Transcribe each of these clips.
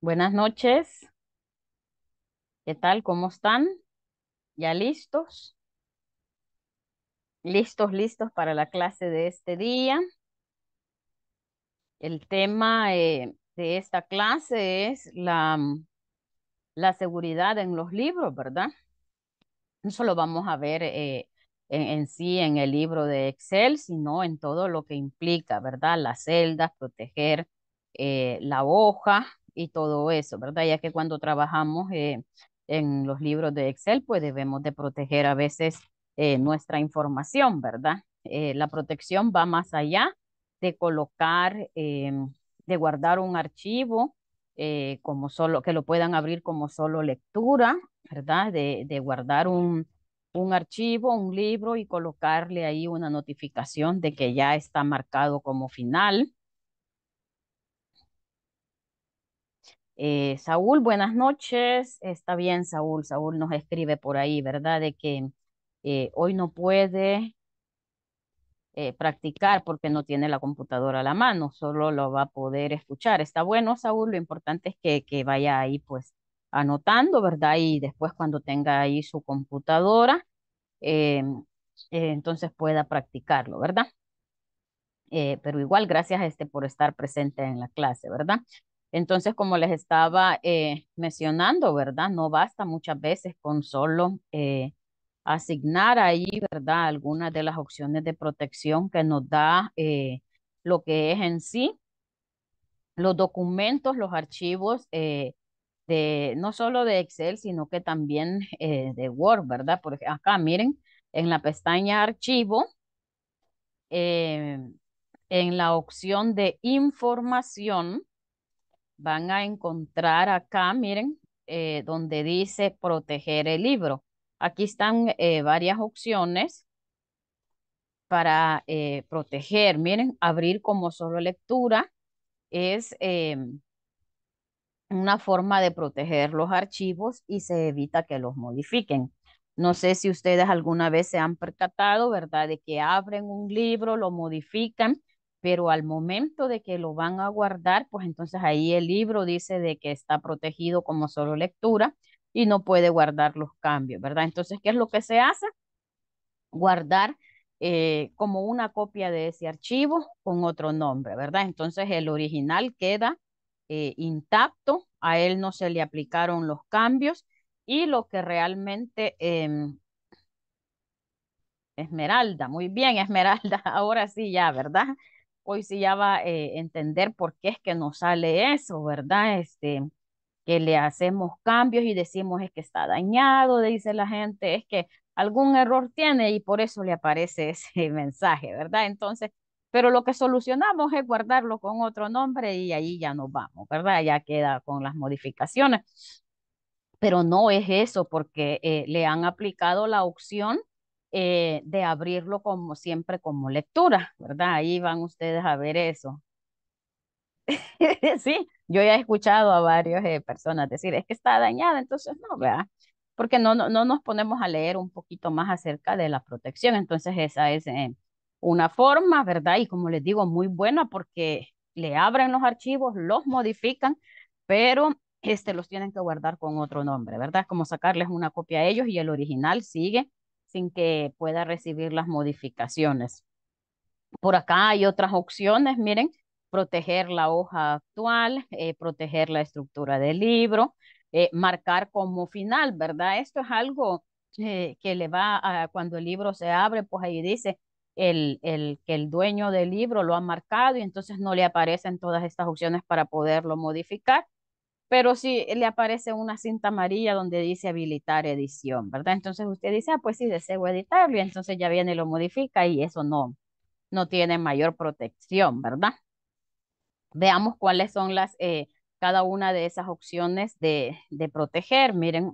Buenas noches. ¿Qué tal? ¿Cómo están? ¿Ya listos? Listos, listos para la clase de este día. El tema eh, de esta clase es la, mm, la seguridad en los libros, ¿verdad? No solo vamos a ver eh, en, sí en el libro de Excel, sino en todo lo que implica, ¿verdad? Las celdas, proteger eh, la hoja, y todo eso, ¿verdad? Ya que cuando trabajamos eh, en los libros de Excel, pues debemos de proteger a veces eh, nuestra información, ¿verdad? Eh, la protección va más allá de colocar, em, de guardar un archivo como solo, que lo puedan abrir como solo lectura, ¿verdad? De, guardar un, un archivo, un libro y colocarle ahí una notificación de que ya está marcado como final Eh, Saúl, buenas noches. Está bien, Saúl. Saúl nos escribe por ahí, ¿verdad? De que eh, hoy no puede eh, practicar porque no tiene la computadora a la mano, solo lo va a poder escuchar. Está bueno, Saúl. Lo importante es que, que vaya ahí, pues, anotando, ¿verdad? Y después cuando tenga ahí su computadora, entonces pueda practicarlo, ¿verdad? pero igual, gracias a este por estar presente en la clase, ¿verdad? Entonces, como les estaba eh, mencionando, ¿verdad? No basta muchas veces con solo eh, asignar ahí, ¿verdad? Algunas de las opciones de protección que nos da eh, lo que es en sí los documentos, los archivos, de, no solo de Excel, sino que también de Word, ¿verdad? Porque acá, miren, en la pestaña archivo, en la opción de información, van a encontrar acá, miren, eh, donde dice proteger el libro. Aquí están eh, varias opciones para eh, proteger. Miren, abrir como solo lectura es una forma de proteger los archivos y se evita que los modifiquen. No sé si ustedes alguna vez se han percatado, ¿verdad? De que abren un libro, lo modifican pero al momento de que lo van a guardar, pues entonces ahí el libro dice de que está protegido como solo lectura y no puede guardar los cambios, ¿verdad? Entonces, ¿qué es lo que se hace? Guardar eh, como una copia de ese archivo con otro nombre, ¿verdad? Entonces, el original queda eh, intacto, a él no se le aplicaron los cambios y lo que realmente... Em, Esmeralda, muy bien, Esmeralda, ahora sí ya, ¿verdad? hoy si ya va a eh, entender por qué es que nos sale eso, ¿verdad? Este, que le hacemos cambios y decimos es que está dañado, dice la gente, es que algún error tiene y por eso le aparece ese mensaje, ¿verdad? Entonces, pero lo que solucionamos es guardarlo con otro nombre y ahí ya nos vamos, ¿verdad? Ya queda con las modificaciones. Pero no es eso porque eh, le han aplicado la opción eh, de abrirlo como siempre como lectura, ¿verdad? Ahí van ustedes a ver eso. sí, yo ya he escuchado a varias eh, personas decir, es que está dañada, entonces no, ¿verdad? Porque no, no, no, nos ponemos a leer un poquito más acerca de la protección, entonces esa es eh, una forma, ¿verdad? Y como les digo, muy buena porque le abren los archivos, los modifican, pero este, los tienen que guardar con otro nombre, ¿verdad? Es como sacarles una copia a ellos y el original sigue sin que pueda recibir las modificaciones. Por acá hay otras opciones, miren, proteger la hoja actual, eh, proteger la estructura del libro, eh, marcar como final, ¿verdad? Esto es algo que le va a, cuando el libro se abre, pues ahí dice el, el, que el dueño del libro lo ha marcado y entonces no le aparecen todas estas opciones para poderlo modificar pero si le aparece una cinta amarilla donde dice habilitar edición, ¿verdad? Entonces usted dice, ah, pues sí, deseo editarlo, y entonces ya viene y lo modifica y eso no, no tiene mayor protección, ¿verdad? Veamos cuáles son las, eh, cada una de esas opciones de, de proteger. Miren,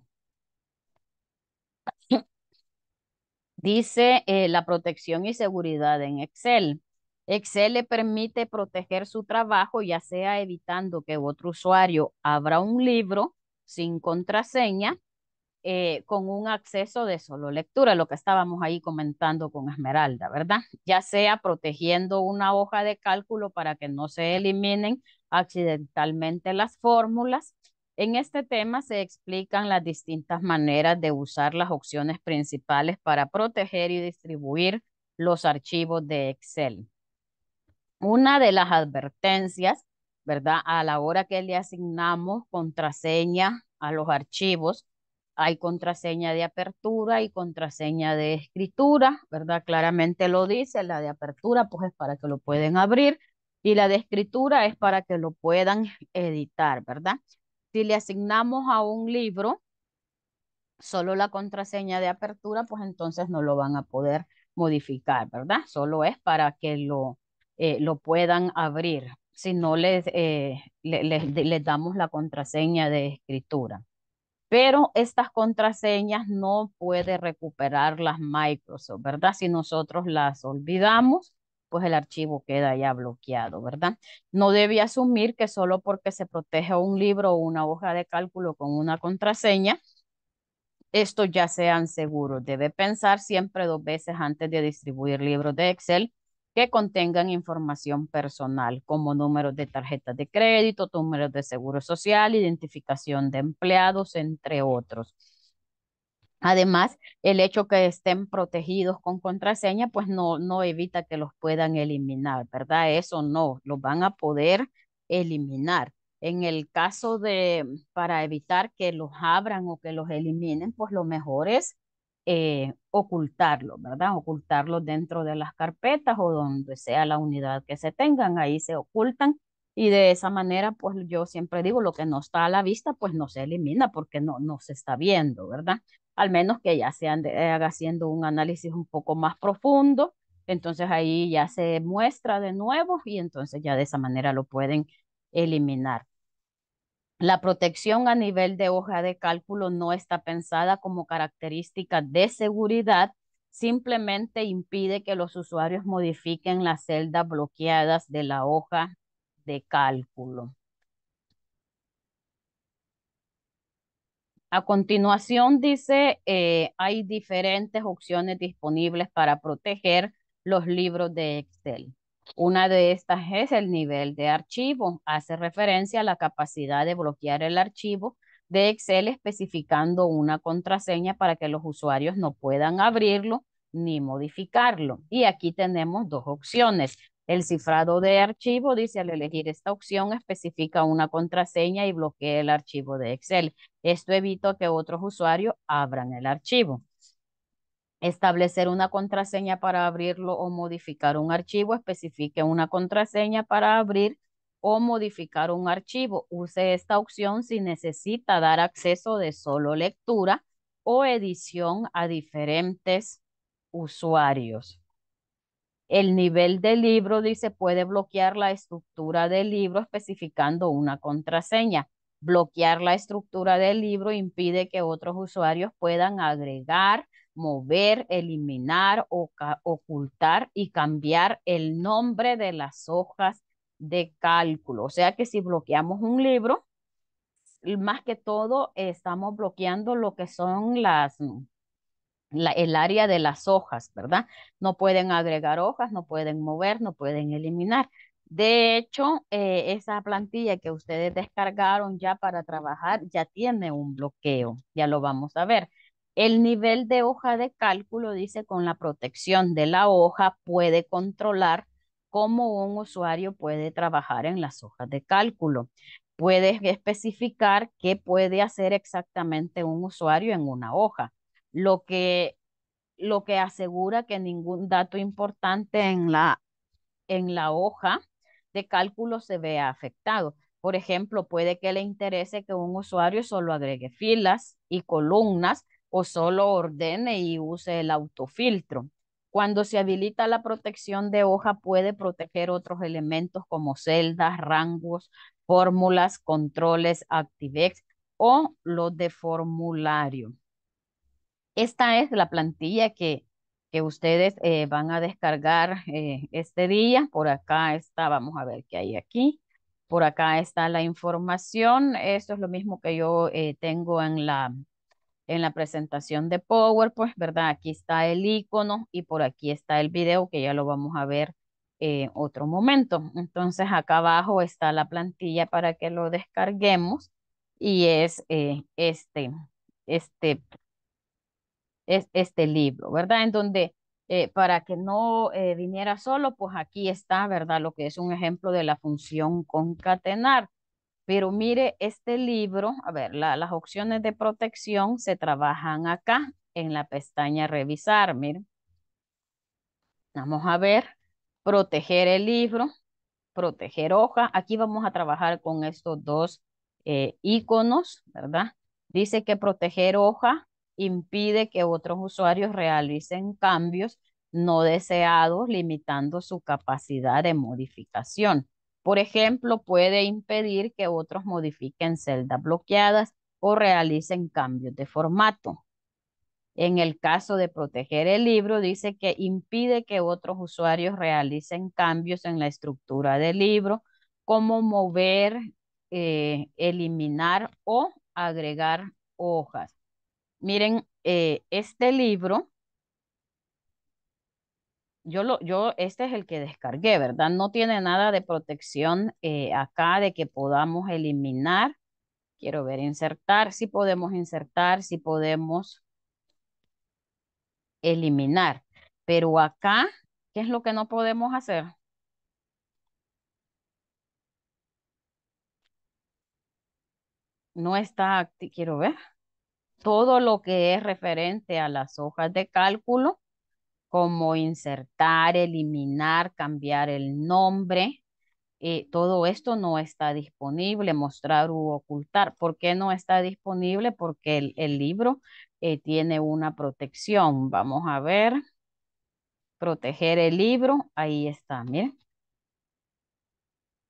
dice eh, la protección y seguridad en Excel. Excel le permite proteger su trabajo, ya sea evitando que otro usuario abra un libro sin contraseña eh, con un acceso de solo lectura, lo que estábamos ahí comentando con Esmeralda, ¿verdad? Ya sea protegiendo una hoja de cálculo para que no se eliminen accidentalmente las fórmulas. En este tema se explican las distintas maneras de usar las opciones principales para proteger y distribuir los archivos de Excel. Una de las advertencias, ¿verdad? A la hora que le asignamos contraseña a los archivos, hay contraseña de apertura y contraseña de escritura, ¿verdad? Claramente lo dice, la de apertura pues es para que lo pueden abrir y la de escritura es para que lo puedan editar, ¿verdad? Si le asignamos a un libro solo la contraseña de apertura, pues entonces no lo van a poder modificar, ¿verdad? Solo es para que lo eh, lo puedan abrir si no eh, les, damos la contraseña de escritura. Pero estas contraseñas no puede recuperarlas Microsoft, ¿verdad? Si nosotros las olvidamos, pues el archivo queda ya bloqueado, ¿verdad? No debe asumir que solo porque se protege un libro o una hoja de cálculo con una contraseña, esto ya sean seguros. Debe pensar siempre dos veces antes de distribuir libros de Excel que contengan información personal como números de tarjetas de crédito, números de seguro social, identificación de empleados, entre otros. Además, el hecho que estén protegidos con contraseña, pues no, no evita que los puedan eliminar, ¿verdad? Eso no, los van a poder eliminar. En el caso de, para evitar que los abran o que los eliminen, pues lo mejor es eh, ocultarlo, ¿verdad? Ocultarlo dentro de las carpetas o donde sea la unidad que se tengan, ahí se ocultan y de esa manera, pues yo siempre digo, lo que no está a la vista, pues no se elimina porque no, no se está viendo, ¿verdad? Al menos que ya se eh, haga haciendo un análisis un poco más profundo, entonces ahí ya se muestra de nuevo y entonces ya de esa manera lo pueden eliminar. La protección a nivel de hoja de cálculo no está pensada como característica de seguridad, simplemente impide que los usuarios modifiquen las celdas bloqueadas de la hoja de cálculo. A continuación dice, eh, hay diferentes opciones disponibles para proteger los libros de Excel. Una de estas es el nivel de archivo. Hace referencia a la capacidad de bloquear el archivo de Excel especificando una contraseña para que los usuarios no puedan abrirlo ni modificarlo. Y aquí tenemos dos opciones. El cifrado de archivo dice al elegir esta opción especifica una contraseña y bloquea el archivo de Excel. Esto evita que otros usuarios abran el archivo establecer una contraseña para abrirlo o modificar un archivo, especifique una contraseña para abrir o modificar un archivo. Use esta opción si necesita dar acceso de solo lectura o edición a diferentes usuarios. El nivel de libro, dice, puede bloquear la estructura del libro especificando una contraseña. Bloquear la estructura del libro impide que otros usuarios puedan agregar mover, eliminar, ocultar y cambiar el nombre de las hojas de cálculo. O sea que si bloqueamos un libro, más que todo estamos bloqueando lo que son las, mm, el área de las hojas, ¿verdad? No pueden agregar hojas, no pueden mover, no pueden eliminar. De hecho, eh, esa plantilla que ustedes descargaron ya para trabajar ya tiene un bloqueo, ya lo vamos a ver. El nivel de hoja de cálculo, dice, con la protección de la hoja puede controlar cómo un usuario puede trabajar en las hojas de cálculo. Puede especificar qué puede hacer exactamente un usuario en una hoja, lo que, lo que asegura que ningún dato importante en la, en la hoja de cálculo se vea afectado. Por ejemplo, puede que le interese que un usuario solo agregue filas y columnas o solo ordene y use el autofiltro. Cuando se habilita la protección de hoja, puede proteger otros elementos como celdas, rangos, fórmulas, controles, Activex o los de formulario. Esta es la plantilla que, que ustedes eh, van a descargar eh, este día. Por acá está, vamos a ver qué hay aquí. Por acá está la información. Esto es lo mismo que yo eh, tengo en la, en la presentación de PowerPoint, pues, ¿verdad? Aquí está el icono y por aquí está el video que ya lo vamos a ver en eh, otro momento. Entonces acá abajo está la plantilla para que lo descarguemos y es eh, este, este, es, este libro, ¿verdad? En donde eh, para que no viniera solo, pues aquí está, ¿verdad? Lo que es un ejemplo de la función concatenar. Pero mire, este libro, a ver, las opciones de protección se trabajan acá en la pestaña revisar, miren. Vamos a ver, proteger el libro, proteger hoja. Aquí vamos a trabajar con estos dos eh, iconos, ¿verdad? Dice que proteger hoja impide que otros usuarios realicen cambios no deseados, limitando su capacidad de modificación. Por ejemplo, puede impedir que otros modifiquen celdas bloqueadas o realicen cambios de formato. En el caso de proteger el libro, dice que impide que otros usuarios realicen cambios en la estructura del libro, como mover, eh, eliminar o agregar hojas. Miren, eh, este libro yo lo, yo, este es el que descargué, ¿verdad? No tiene nada de protección eh, acá de que podamos eliminar. Quiero ver, insertar, si sí podemos insertar, si sí podemos eliminar. Pero acá, ¿qué es lo que no podemos hacer? No está, quiero ver, todo lo que es referente a las hojas de cálculo cómo insertar, eliminar, cambiar el nombre. Eh, todo esto no está disponible, mostrar u ocultar. ¿Por qué no está disponible? Porque el, libro eh, tiene una protección. Vamos a ver. Proteger el libro. Ahí está, miren.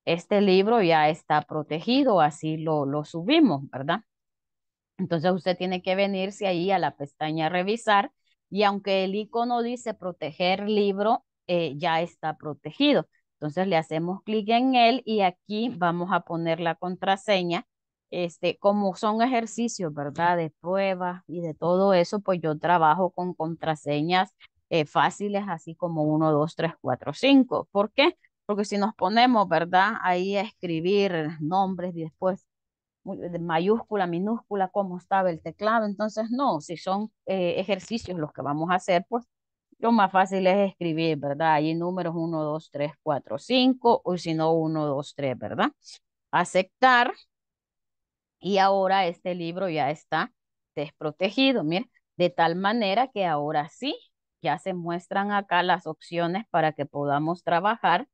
Este libro ya está protegido, así lo, lo subimos, ¿verdad? Entonces usted tiene que venirse ahí a la pestaña revisar y aunque el icono dice proteger libro, eh, ya está protegido. Entonces le hacemos clic en él y aquí vamos a poner la contraseña. Este, como son ejercicios, ¿verdad? De pruebas y de todo eso, pues yo trabajo con contraseñas eh, fáciles, así como 1, 2, 3, 4, 5. ¿Por qué? Porque si nos ponemos, ¿verdad? Ahí a escribir nombres y después mayúscula, minúscula, cómo estaba el teclado. Entonces, no, si son eh, ejercicios los que vamos a hacer, pues lo más fácil es escribir, ¿verdad? Hay números 1, 2, 3, 4, 5, o si no, 1, 2, 3, ¿verdad? Aceptar. Y ahora este libro ya está desprotegido, mira, de tal manera que ahora sí, ya se muestran acá las opciones para que podamos trabajar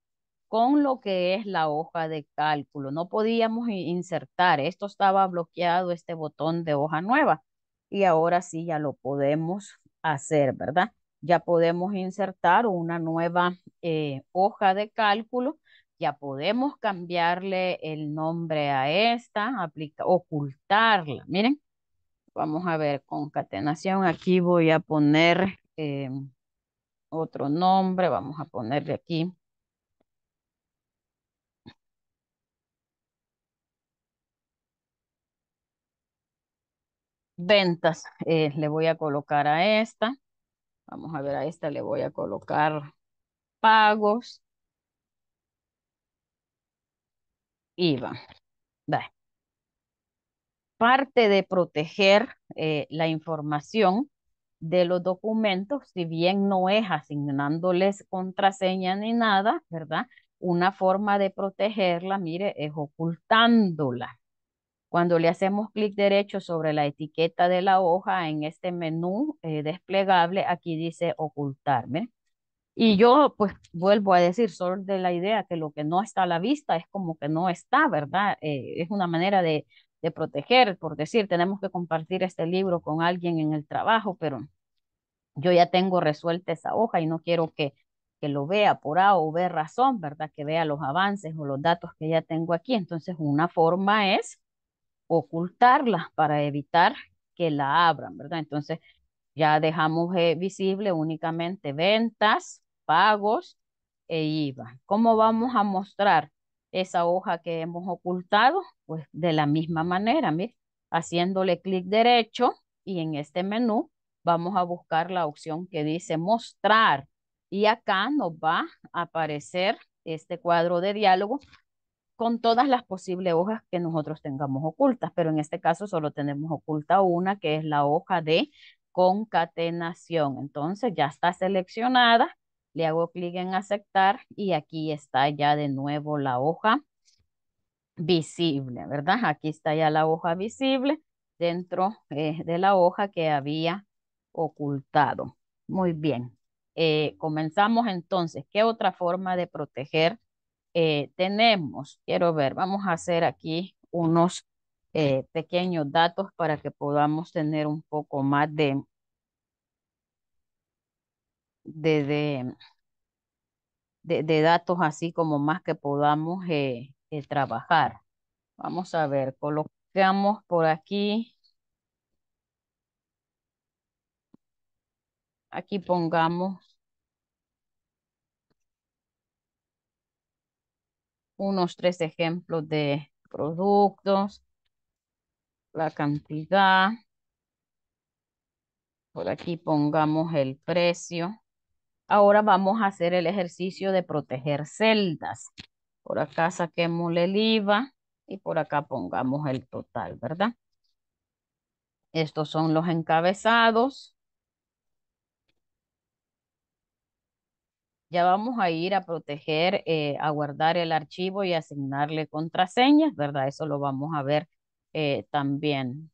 con lo que es la hoja de cálculo. No podíamos insertar, esto estaba bloqueado, este botón de hoja nueva. Y ahora sí ya lo podemos hacer, ¿verdad? Ya podemos insertar una nueva eh, hoja de cálculo. Ya podemos cambiarle el nombre a esta, ocultarla. Miren, vamos a ver concatenación. Aquí voy a poner em, otro nombre. Vamos a ponerle aquí ventas. Eh, le voy a colocar a esta. Vamos a ver, a esta le voy a colocar pagos. IVA. Parte de proteger eh, la información de los documentos, si bien no es asignándoles contraseña ni nada, ¿verdad? Una forma de protegerla, mire, es ocultándola, cuando le hacemos clic derecho sobre la etiqueta de la hoja en este menú eh, desplegable, aquí dice ocultarme. Y yo pues vuelvo a decir, solo de la idea que lo que no está a la vista es como que no está, ¿verdad? Eh, es una manera de, de proteger, por decir, tenemos que compartir este libro con alguien en el trabajo, pero yo ya tengo resuelta esa hoja y no quiero que, que lo vea por A o B razón, ¿verdad? Que vea los avances o los datos que ya tengo aquí. Entonces, una forma es ocultarla para evitar que la abran, ¿verdad? Entonces ya dejamos eh, visible únicamente ventas, pagos e IVA. ¿Cómo vamos a mostrar esa hoja que hemos ocultado? Pues de la misma manera, haciéndole clic derecho y en este menú vamos a buscar la opción que dice mostrar y acá nos va a aparecer este cuadro de diálogo con todas las posibles hojas que nosotros tengamos ocultas, pero en este caso solo tenemos oculta una, que es la hoja de concatenación. Entonces ya está seleccionada, le hago clic en aceptar y aquí está ya de nuevo la hoja visible, ¿verdad? Aquí está ya la hoja visible dentro eh, de la hoja que había ocultado. Muy bien. Eh, comenzamos entonces. ¿Qué otra forma de proteger eh, tenemos, quiero ver, vamos a hacer aquí unos eh, pequeños datos para que podamos tener un poco más de, de, de, datos así como más que podamos eh, trabajar. Vamos a ver, colocamos por aquí. Aquí pongamos unos tres ejemplos de productos, la cantidad, por aquí pongamos el precio. Ahora vamos a hacer el ejercicio de proteger celdas. Por acá saquemos el IVA y por acá pongamos el total, ¿verdad? Estos son los encabezados. ya vamos a ir a proteger, eh, a guardar el archivo y asignarle contraseñas, ¿verdad? Eso lo vamos a ver eh, también.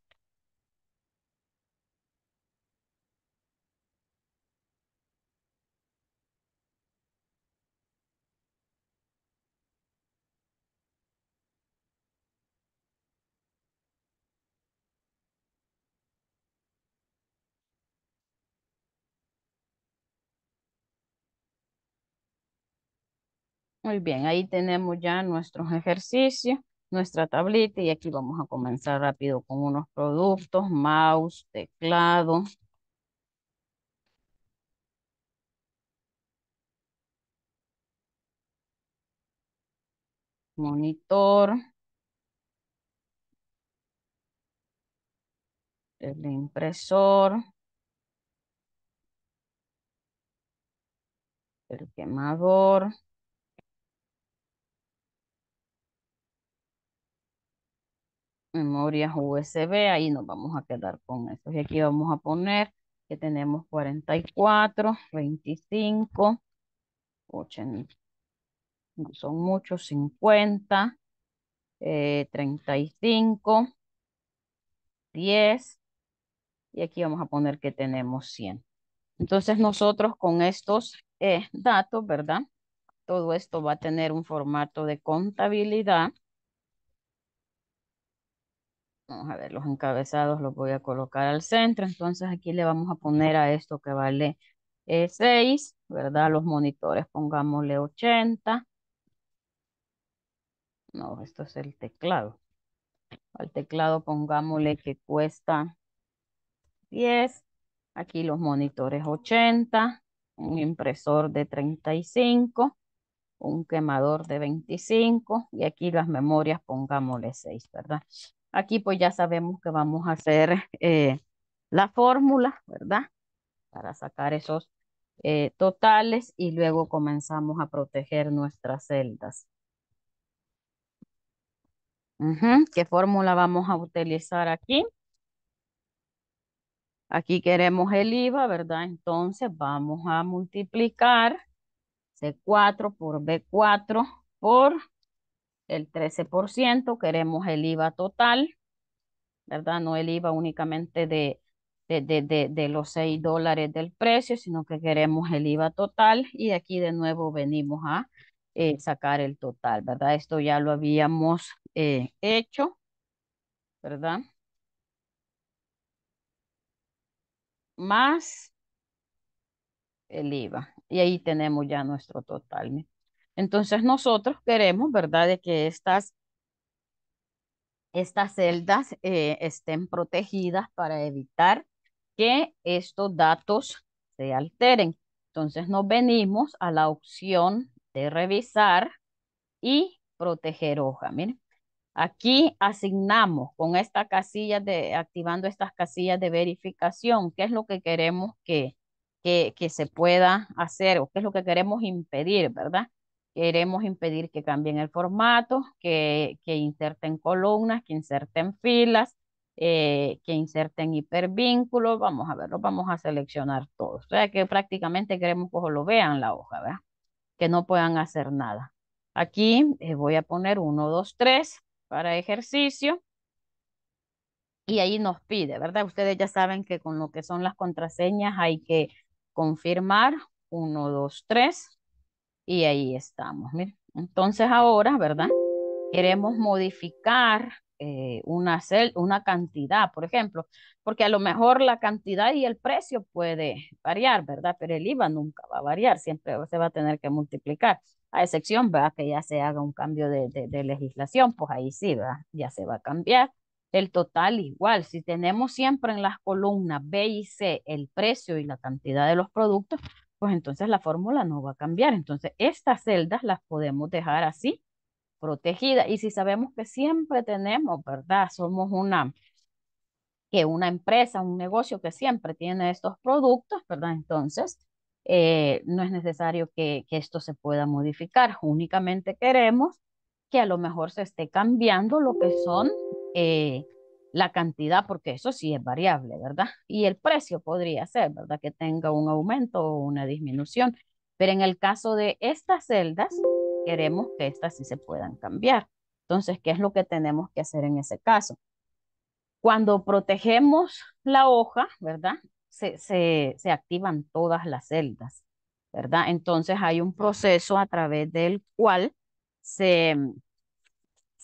Muy bien, ahí tenemos ya nuestros ejercicios, nuestra tablita y aquí vamos a comenzar rápido con unos productos, mouse, teclado. Monitor. El impresor. El quemador. memorias USB, ahí nos vamos a quedar con eso. Y aquí vamos a poner que tenemos 44, 25, 80, son muchos, 50, 35, 10, y aquí vamos a poner que tenemos 100. Entonces nosotros con estos eh, datos, ¿verdad? Todo esto va a tener un formato de contabilidad Vamos a ver, los encabezados los voy a colocar al centro. Entonces aquí le vamos a poner a esto que vale 6, eh, ¿verdad? Los monitores pongámosle 80. No, esto es el teclado. Al teclado pongámosle que cuesta 10. Aquí los monitores 80. Un impresor de 35. Un quemador de 25. Y aquí las memorias pongámosle 6, ¿verdad? Aquí pues ya sabemos que vamos a hacer eh, la fórmula, ¿verdad? Para sacar esos eh, totales y luego comenzamos a proteger nuestras celdas. ¿Qué fórmula vamos a utilizar aquí? Aquí queremos el IVA, ¿verdad? Entonces vamos a multiplicar C4 por B4 por el 13%, queremos el IVA total, ¿verdad? No el IVA únicamente de, de, de, los 6 dólares del precio, sino que queremos el IVA total y aquí de nuevo venimos a eh, sacar el total, ¿verdad? Esto ya lo habíamos eh, hecho, ¿verdad? Más el IVA. Y ahí tenemos ya nuestro total. Entonces nosotros queremos, ¿verdad?, de que estas, estas celdas eh, estén protegidas para evitar que estos datos se alteren. Entonces nos venimos a la opción de revisar y proteger hoja. Miren, aquí asignamos con esta casilla de, activando estas casillas de verificación, qué es lo que queremos que, que, que se pueda hacer o qué es lo que queremos impedir, ¿verdad? queremos impedir que cambien el formato, que, que inserten columnas, que inserten filas, eh, que inserten hipervínculos. Vamos a verlo, vamos a seleccionar todo. O sea que prácticamente queremos que lo vean la hoja, ¿verdad? Que no puedan hacer nada. Aquí eh, voy a poner 1, 2, 3 para ejercicio. Y ahí nos pide, ¿verdad? Ustedes ya saben que con lo que son las contraseñas hay que confirmar 1, 2, 3 y ahí estamos. Entonces ahora, ¿verdad? Queremos modificar eh, una, cel una cantidad, por ejemplo, porque a lo mejor la cantidad y el precio puede variar, ¿verdad? Pero el IVA nunca va a variar, siempre se va a tener que multiplicar, a excepción, ¿verdad? Que ya se haga un cambio de, legislación, pues ahí sí, ¿verdad? Ya se va a cambiar. El total igual, si tenemos siempre en las columnas B y C el precio y la cantidad de los productos, pues entonces la fórmula no va a cambiar. Entonces estas celdas las podemos dejar así, protegidas. Y si sabemos que siempre tenemos, ¿verdad? Somos una, que una empresa, un negocio que siempre tiene estos productos, ¿verdad? Entonces eh, no es necesario que, esto se pueda modificar. Únicamente queremos que a lo mejor se esté cambiando lo que son eh, la cantidad, porque eso sí es variable, ¿verdad? Y el precio podría ser, ¿verdad? Que tenga un aumento o una disminución. Pero en el caso de estas celdas, queremos que estas sí se puedan cambiar. Entonces, ¿qué es lo que tenemos que hacer en ese caso? Cuando protegemos la hoja, ¿verdad? Se, se, se activan todas las celdas, ¿verdad? Entonces hay un proceso a través del cual se,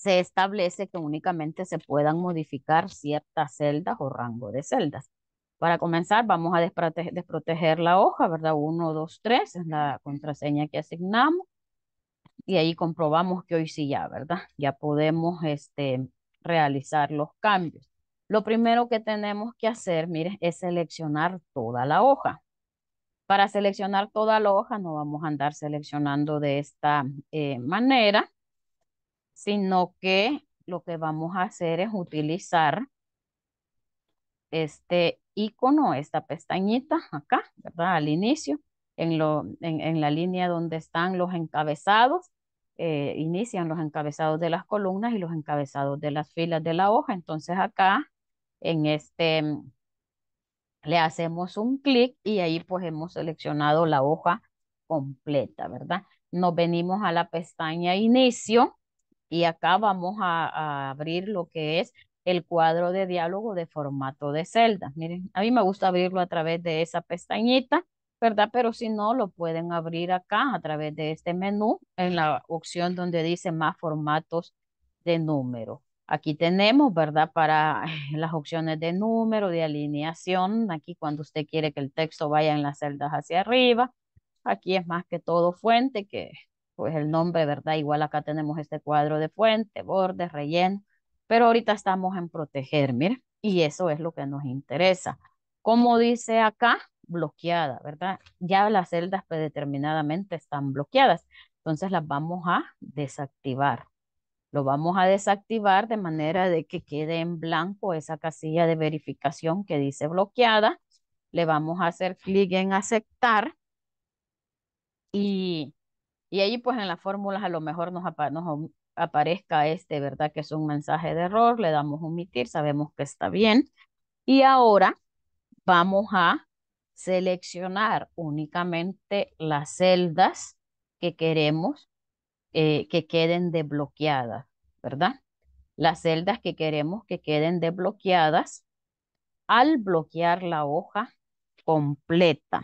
se establece que únicamente se puedan modificar ciertas celdas o rango de celdas. Para comenzar, vamos a desproteger la hoja, ¿verdad? 1, 2, 3 es la contraseña que asignamos. Y ahí comprobamos que hoy sí ya, ¿verdad? Ya podemos este, realizar los cambios. Lo primero que tenemos que hacer, mire, es seleccionar toda la hoja. Para seleccionar toda la hoja, no vamos a andar seleccionando de esta eh, manera, sino que lo que vamos a hacer es utilizar este icono, esta pestañita acá, ¿verdad? Al inicio, en, la línea donde están los encabezados, eh, inician los encabezados de las columnas y los encabezados de las filas de la hoja. Entonces acá, en este, le hacemos un clic y ahí pues hemos seleccionado la hoja completa, ¿verdad? Nos venimos a la pestaña inicio y acá vamos a, abrir lo que es el cuadro de diálogo de formato de celda. Miren, a mí me gusta abrirlo a través de esa pestañita, ¿verdad? Pero si no, lo pueden abrir acá a través de este menú en la opción donde dice más formatos de número. Aquí tenemos, ¿verdad? Para las opciones de número, de alineación. Aquí cuando usted quiere que el texto vaya en las celdas hacia arriba. Aquí es más que todo fuente que es pues, el nombre, ¿verdad? Igual acá tenemos este cuadro de fuente, borde, relleno, pero ahorita estamos en proteger, mira, y eso es lo que nos interesa. Como dice acá, bloqueada, ¿verdad? Ya las celdas predeterminadamente pues, están bloqueadas, entonces las vamos a desactivar. Lo vamos a desactivar de manera de que quede en blanco esa casilla de verificación que dice bloqueada. Le vamos a hacer clic en aceptar y y ahí pues en las fórmulas a lo mejor nos, aparezca este, ¿verdad? Que es un mensaje de error, le damos omitir, sabemos que está bien. Y ahora vamos a seleccionar únicamente las celdas que queremos eh, que queden desbloqueadas, ¿verdad? Las celdas que queremos que queden desbloqueadas al bloquear la hoja completa.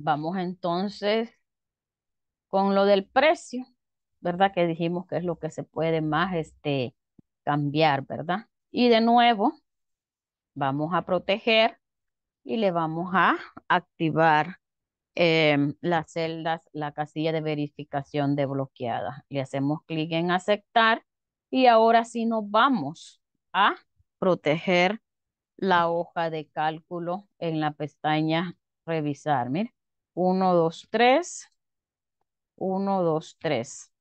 Vamos entonces con lo del precio, ¿verdad? Que dijimos que es lo que se puede más este, cambiar, ¿verdad? Y de nuevo, vamos a proteger y le vamos a activar em, las celdas, la casilla de verificación de bloqueada. Le hacemos clic en aceptar y ahora sí nos vamos a proteger la hoja de cálculo en la pestaña revisar. Mira. 1, 2, 3. 1, 2, 3.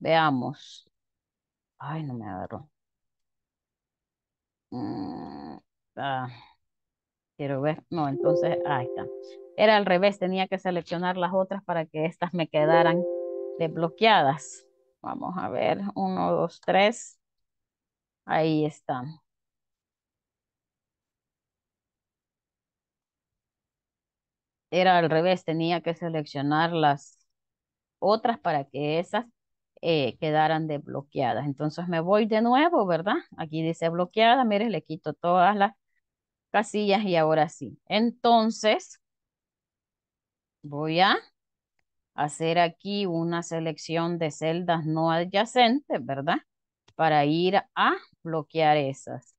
Veamos. Ay, no me agarró. Mm, ah, quiero ver. No, entonces, ahí está. Era al revés, tenía que seleccionar las otras para que estas me quedaran desbloqueadas. Vamos a ver. 1, 2, 3. Ahí está, era al revés, tenía que seleccionar las otras para que esas eh, quedaran desbloqueadas. Entonces me voy de nuevo, ¿verdad? Aquí dice bloqueada, mire, le quito todas las casillas y ahora sí. Entonces, voy a hacer aquí una selección de celdas no adyacentes, ¿verdad? Para ir a bloquear esas.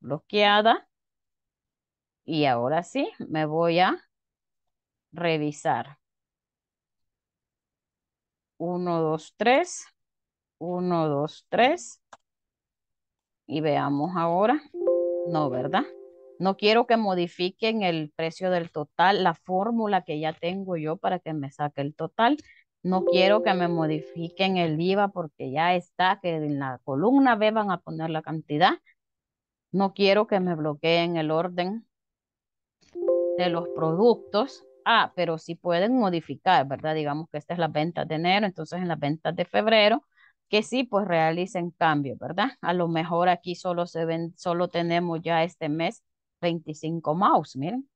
Bloqueada. Y ahora sí, me voy a revisar. 1, 2, 3. 1, 2, 3. Y veamos ahora. No, ¿verdad? No quiero que modifiquen el precio del total, la fórmula que ya tengo yo para que me saque el total. No quiero que me modifiquen el IVA porque ya está, que en la columna B van a poner la cantidad. No quiero que me bloqueen el orden de los productos. Ah, pero sí pueden modificar, ¿verdad? Digamos que esta es la venta de enero, entonces en las ventas de febrero, que sí, pues realicen cambio, ¿verdad? A lo mejor aquí solo, se ven, solo tenemos ya este mes 25 mouse, miren.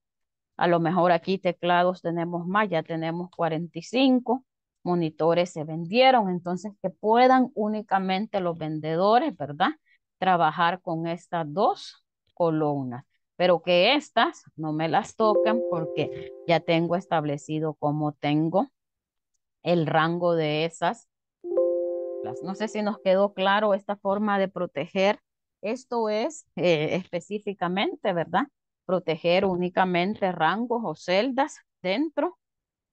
A lo mejor aquí teclados tenemos más, ya tenemos 45, monitores se vendieron, entonces que puedan únicamente los vendedores, ¿verdad? Trabajar con estas dos columnas pero que estas no me las tocan porque ya tengo establecido cómo tengo el rango de esas. No sé si nos quedó claro esta forma de proteger. Esto es eh, específicamente, ¿verdad? Proteger únicamente rangos o celdas dentro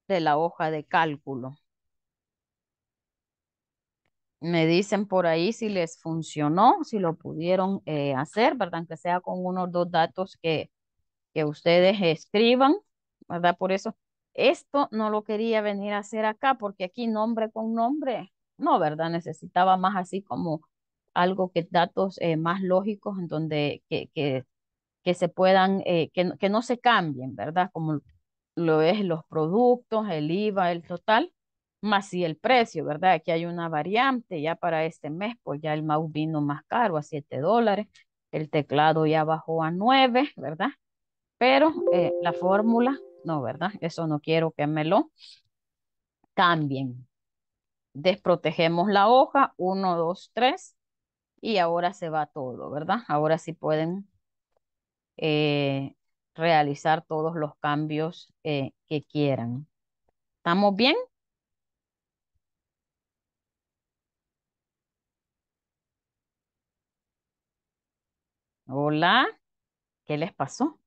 de la hoja de cálculo me dicen por ahí si les funcionó, si lo pudieron eh, hacer, ¿verdad? Que sea con unos dos datos que, que ustedes escriban, ¿verdad? Por eso, esto no lo quería venir a hacer acá, porque aquí nombre con nombre, no, ¿verdad? Necesitaba más así como algo que datos eh, más lógicos en donde que, que, que se puedan, eh, que, que no se cambien, ¿verdad? Como lo es los productos, el IVA, el total más si el precio, ¿verdad? Aquí hay una variante, ya para este mes, pues ya el mouse vino más caro a 7 dólares, el teclado ya bajó a 9, ¿verdad? Pero eh, la fórmula, no, ¿verdad? Eso no quiero que me lo cambien. Desprotegemos la hoja, 1, 2, 3, y ahora se va todo, ¿verdad? Ahora sí pueden eh, realizar todos los cambios eh, que quieran. ¿Estamos bien? Hola, ¿qué les pasó?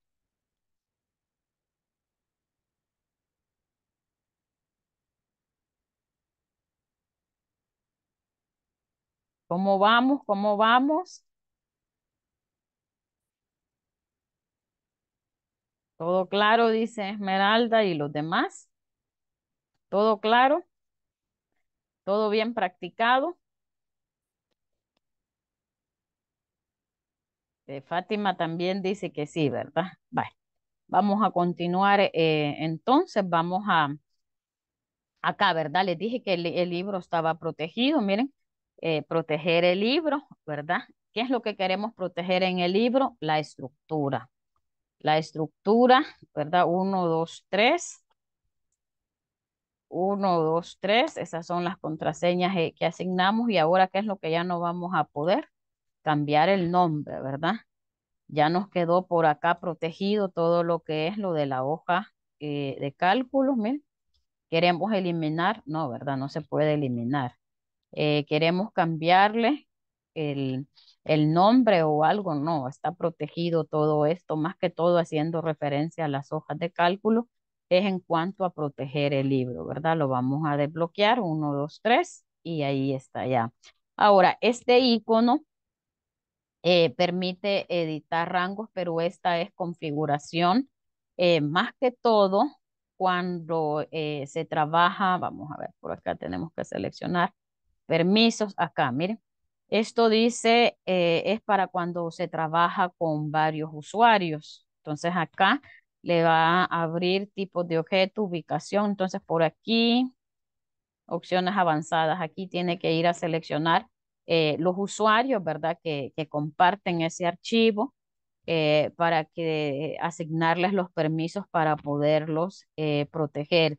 ¿Cómo vamos? ¿Cómo vamos? Todo claro, dice Esmeralda y los demás. Todo claro. Todo bien practicado. Eh, Fátima también dice que sí, ¿verdad? Vale. Vamos a continuar. Eh, entonces, vamos a acá, ¿verdad? Les dije que el, libro estaba protegido. Miren, eh, proteger el libro, ¿verdad? ¿Qué es lo que queremos proteger en el libro? La estructura. La estructura, ¿verdad? Uno, dos, tres. Uno, dos, tres. Esas son las contraseñas que asignamos y ahora qué es lo que ya no vamos a poder cambiar el nombre, ¿verdad? Ya nos quedó por acá protegido todo lo que es lo de la hoja eh, de cálculo, ¿me? Queremos eliminar, no, ¿verdad? No se puede eliminar. Eh, queremos cambiarle el, el nombre o algo, no, está protegido todo esto, más que todo haciendo referencia a las hojas de cálculo, es en cuanto a proteger el libro, ¿verdad? Lo vamos a desbloquear, uno, dos, tres, y ahí está ya. Ahora, este icono eh, permite editar rangos, pero esta es configuración. Eh, más que todo, cuando eh, se trabaja, vamos a ver, por acá tenemos que seleccionar permisos. Acá, miren, esto dice, es para cuando se trabaja con varios usuarios. Entonces acá le va a abrir tipos de objeto, ubicación. Entonces por aquí, opciones avanzadas, aquí tiene que ir a seleccionar eh, los usuarios, ¿verdad? Que, que comparten ese archivo eh, para que asignarles los permisos para poderlos eh, proteger.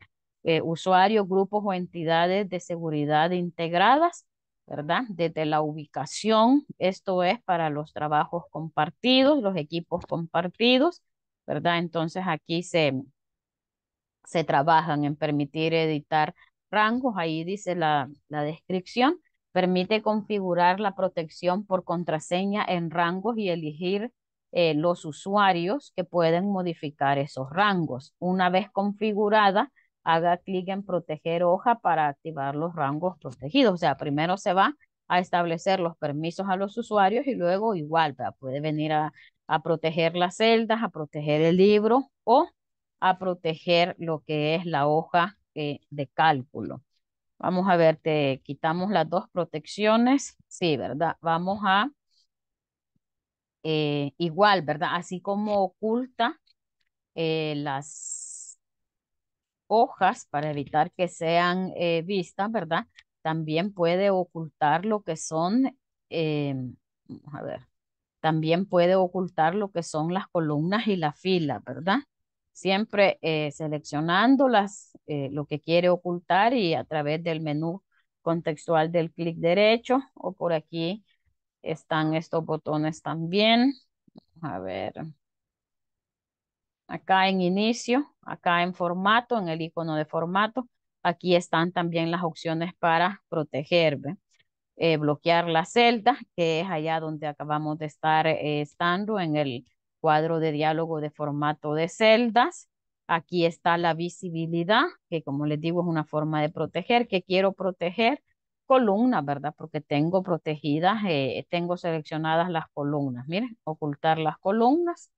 usuarios, grupos o entidades de seguridad integradas, ¿verdad? Desde la ubicación, esto es para los trabajos compartidos, los equipos compartidos, ¿verdad? Entonces aquí se, se trabajan en permitir editar rangos, ahí dice la, la descripción, Permite configurar la protección por contraseña en rangos y elegir eh, los usuarios que pueden modificar esos rangos. Una vez configurada, haga clic en proteger hoja para activar los rangos protegidos. O sea, primero se va a establecer los permisos a los usuarios y luego igual puede venir a, proteger las celdas, a proteger el libro o a proteger lo que es la hoja eh, de cálculo. Vamos a ver, te quitamos las dos protecciones. Sí, ¿verdad? Vamos a eh, igual, ¿verdad? Así como oculta eh, las hojas para evitar que sean eh, vistas, ¿verdad? También puede ocultar lo que son, vamos a ver, también puede ocultar lo que son las columnas y la fila, ¿verdad? siempre eh, seleccionándolas, eh, lo que quiere ocultar y a través del menú contextual del clic derecho o por aquí están estos botones también. A ver, acá en inicio, acá en formato, en el icono de formato, aquí están también las opciones para proteger, eh, bloquear la celda, que es allá donde acabamos de estar eh, estando en el cuadro de diálogo de formato de celdas. Aquí está la visibilidad, que como les digo es una forma de proteger, que quiero proteger columnas, ¿verdad? Porque tengo protegidas, eh, tengo seleccionadas las columnas. Miren, ocultar las columnas.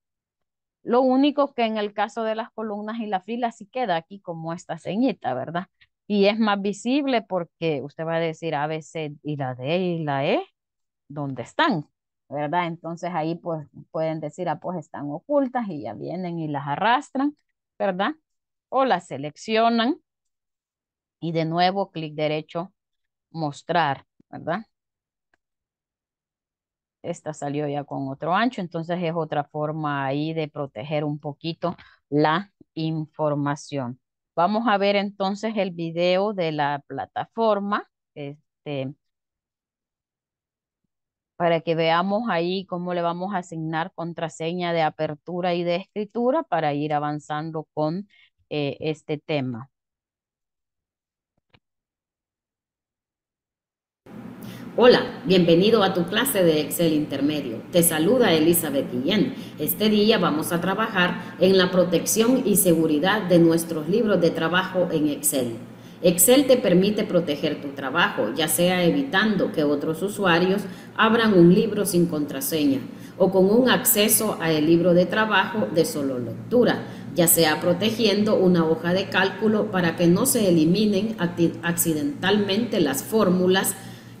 Lo único que en el caso de las columnas y la fila sí queda aquí como esta ceñita, ¿verdad? Y es más visible porque usted va a decir A, B, y la D y la E, ¿dónde están? ¿verdad? Entonces ahí pues pueden decir, ah, pues están ocultas y ya vienen y las arrastran, ¿verdad? O las seleccionan y de nuevo clic derecho, mostrar, ¿verdad? Esta salió ya con otro ancho, entonces es otra forma ahí de proteger un poquito la información. Vamos a ver entonces el video de la plataforma, este, para que veamos ahí cómo le vamos a asignar contraseña de apertura y de escritura para ir avanzando con eh, este tema. Hola, bienvenido a tu clase de Excel Intermedio. Te saluda Elizabeth Guillén. Este día vamos a trabajar en la protección y seguridad de nuestros libros de trabajo en Excel. Excel te permite proteger tu trabajo, ya sea evitando que otros usuarios abran un libro sin contraseña o con un acceso al libro de trabajo de solo lectura, ya sea protegiendo una hoja de cálculo para que no se eliminen accidentalmente las fórmulas.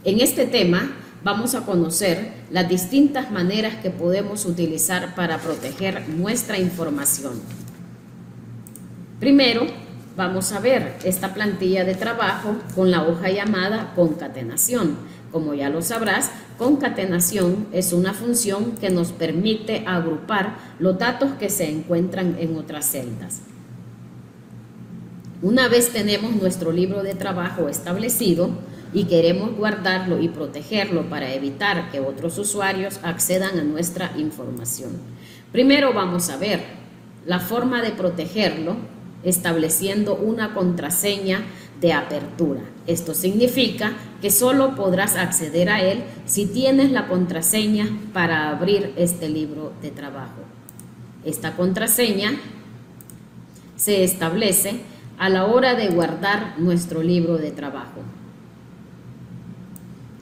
En este tema vamos a conocer las distintas maneras que podemos utilizar para proteger nuestra información. Primero, Vamos a ver esta plantilla de trabajo con la hoja llamada concatenación. Como ya lo sabrás, concatenación es una función que nos permite agrupar los datos que se encuentran en otras celdas. Una vez tenemos nuestro libro de trabajo establecido y queremos guardarlo y protegerlo para evitar que otros usuarios accedan a nuestra información. Primero vamos a ver la forma de protegerlo estableciendo una contraseña de apertura. Esto significa que solo podrás acceder a él si tienes la contraseña para abrir este libro de trabajo. Esta contraseña se establece a la hora de guardar nuestro libro de trabajo.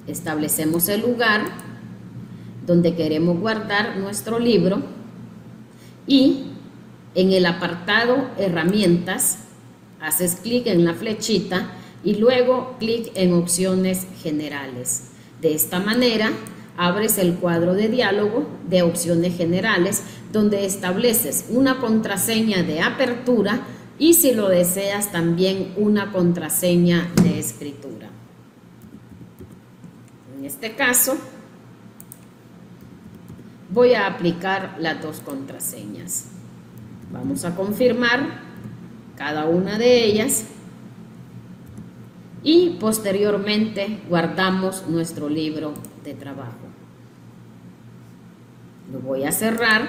Establecemos el lugar donde queremos guardar nuestro libro y en el apartado Herramientas, haces clic en la flechita y luego clic en Opciones Generales. De esta manera, abres el cuadro de diálogo de opciones generales donde estableces una contraseña de apertura y si lo deseas también una contraseña de escritura. En este caso voy a aplicar las dos contraseñas. Vamos a confirmar cada una de ellas y posteriormente guardamos nuestro libro de trabajo. Lo voy a cerrar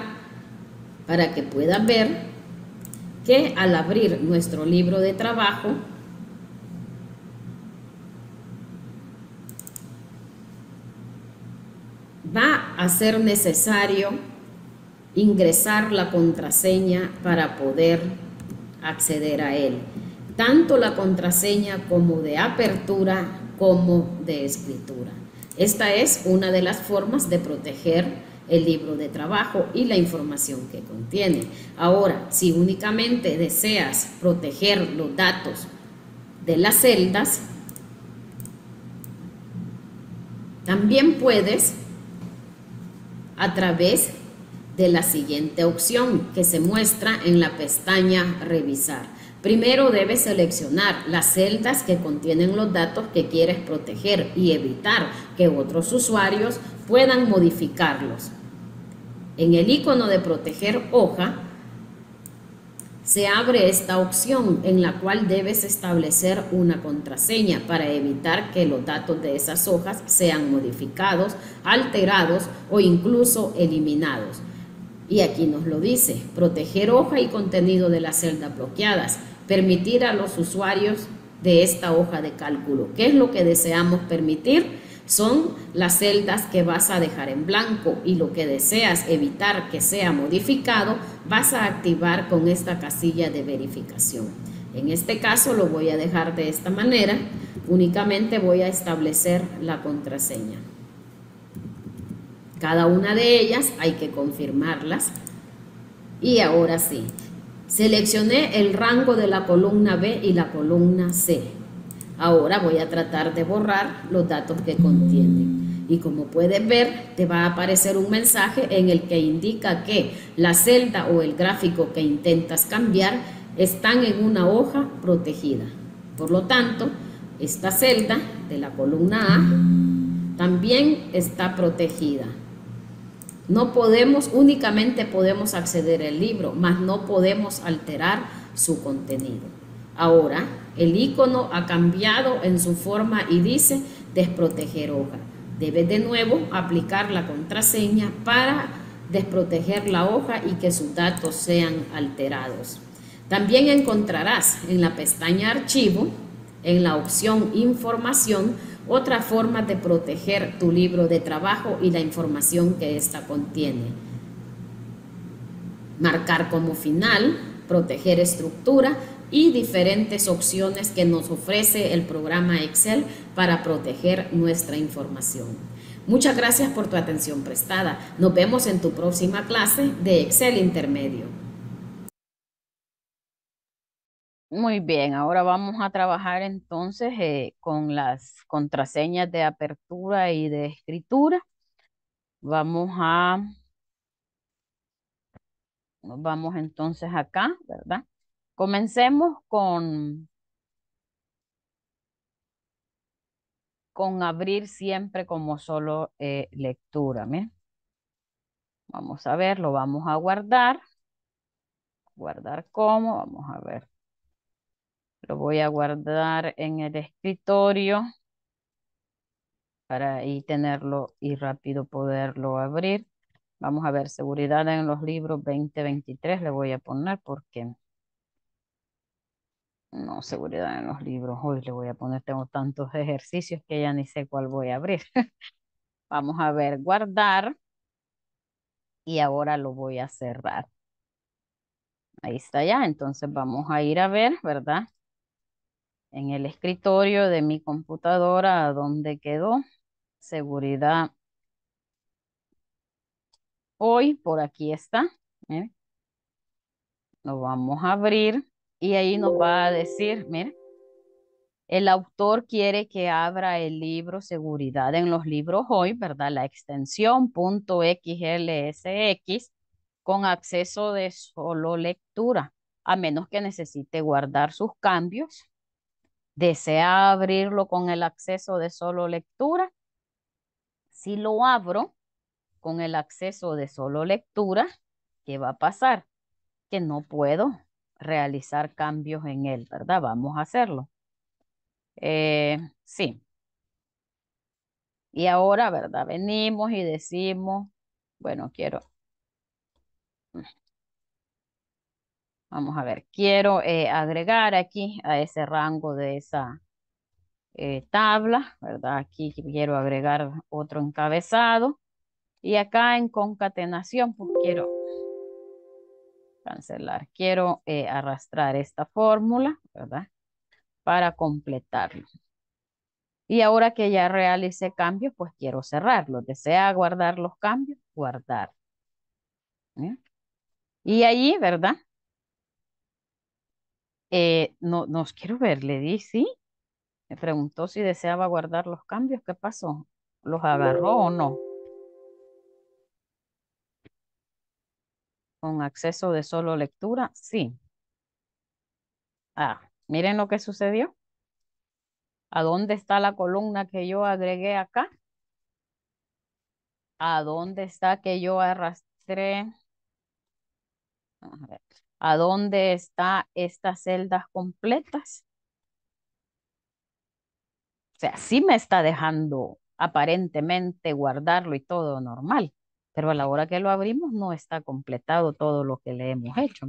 para que puedan ver que al abrir nuestro libro de trabajo va a ser necesario ingresar la contraseña para poder acceder a él. Tanto la contraseña como de apertura como de escritura. Esta es una de las formas de proteger el libro de trabajo y la información que contiene. Ahora, si únicamente deseas proteger los datos de las celdas, también puedes a través de la siguiente opción que se muestra en la pestaña Revisar. Primero debes seleccionar las celdas que contienen los datos que quieres proteger y evitar que otros usuarios puedan modificarlos. En el icono de proteger hoja se abre esta opción en la cual debes establecer una contraseña para evitar que los datos de esas hojas sean modificados, alterados o incluso eliminados. Y aquí nos lo dice, proteger hoja y contenido de las celdas bloqueadas, permitir a los usuarios de esta hoja de cálculo. ¿Qué es lo que deseamos permitir? Son las celdas que vas a dejar en blanco y lo que deseas evitar que sea modificado, vas a activar con esta casilla de verificación. En este caso lo voy a dejar de esta manera, únicamente voy a establecer la contraseña. Cada una de ellas hay que confirmarlas. Y ahora sí, seleccioné el rango de la columna B y la columna C. Ahora voy a tratar de borrar los datos que contienen. Y como puedes ver, te va a aparecer un mensaje en el que indica que la celda o el gráfico que intentas cambiar están en una hoja protegida. Por lo tanto, esta celda de la columna A también está protegida. No podemos, únicamente podemos acceder al libro, mas no podemos alterar su contenido. Ahora, el icono ha cambiado en su forma y dice desproteger hoja. Debes de nuevo aplicar la contraseña para desproteger la hoja y que sus datos sean alterados. También encontrarás en la pestaña Archivo, en la opción Información, otra forma de proteger tu libro de trabajo y la información que ésta contiene. Marcar como final, proteger estructura y diferentes opciones que nos ofrece el programa Excel para proteger nuestra información. Muchas gracias por tu atención prestada. Nos vemos en tu próxima clase de Excel Intermedio. Muy bien, ahora vamos a trabajar entonces eh, con las contraseñas de apertura y de escritura. Vamos a, vamos entonces acá, ¿verdad? Comencemos con, con abrir siempre como solo eh, lectura, Vamos a ver, lo vamos a guardar. Guardar cómo, vamos a ver lo voy a guardar en el escritorio para ahí tenerlo y rápido poderlo abrir. Vamos a ver, seguridad en los libros 2023 le voy a poner porque... No, seguridad en los libros. Hoy le voy a poner, tengo tantos ejercicios que ya ni sé cuál voy a abrir. Vamos a ver, guardar. Y ahora lo voy a cerrar. Ahí está ya, entonces vamos a ir a ver, ¿verdad? en el escritorio de mi computadora dónde quedó seguridad. Hoy por aquí está. ¿eh? Lo vamos a abrir y ahí nos va a decir, mire, el autor quiere que abra el libro Seguridad en los libros hoy, ¿verdad? La extensión .xlsx con acceso de solo lectura, a menos que necesite guardar sus cambios desea abrirlo con el acceso de solo lectura. Si lo abro con el acceso de solo lectura, ¿qué va a pasar? Que no puedo realizar cambios en él, ¿verdad? Vamos a hacerlo. Eh, sí. Y ahora, ¿verdad? Venimos y decimos, bueno, quiero Vamos a ver, quiero eh, agregar aquí a ese rango de esa eh, tabla, ¿verdad? Aquí quiero agregar otro encabezado. Y acá en concatenación pues, quiero cancelar. Quiero eh, arrastrar esta fórmula, ¿verdad? Para completarlo. Y ahora que ya realicé cambios, pues quiero cerrarlo. Desea guardar los cambios, guardar. Y ahí, ¿verdad? Eh, no, nos quiero ver, le di sí. Me preguntó si deseaba guardar los cambios. ¿Qué pasó? ¿Los agarró o no? Con acceso de solo lectura, sí. Ah, miren lo que sucedió. ¿A dónde está la columna que yo agregué acá? ¿A dónde está que yo arrastré? A ver a dónde están estas celdas completas. O sea, sí me está dejando aparentemente guardarlo y todo normal, pero a la hora que lo abrimos no está completado todo lo que le hemos hecho.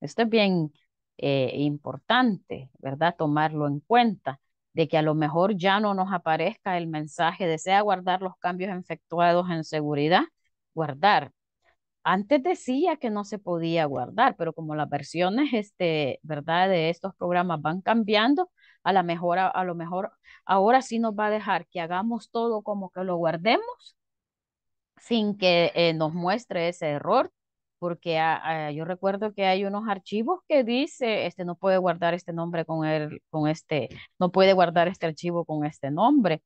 Esto es bien eh, importante, ¿verdad? Tomarlo en cuenta, de que a lo mejor ya no nos aparezca el mensaje, desea guardar los cambios efectuados en seguridad, guardar, antes decía que no se podía guardar, pero como las versiones, este, ¿verdad? De estos programas van cambiando, a, la mejor, a, lo mejor ahora sí nos va a dejar que hagamos todo como que lo guardemos sin que eh, nos muestre ese error, porque ah, ah, yo recuerdo que hay unos archivos que dice, este no puede guardar este nombre con, el, con este, no puede guardar este archivo con este nombre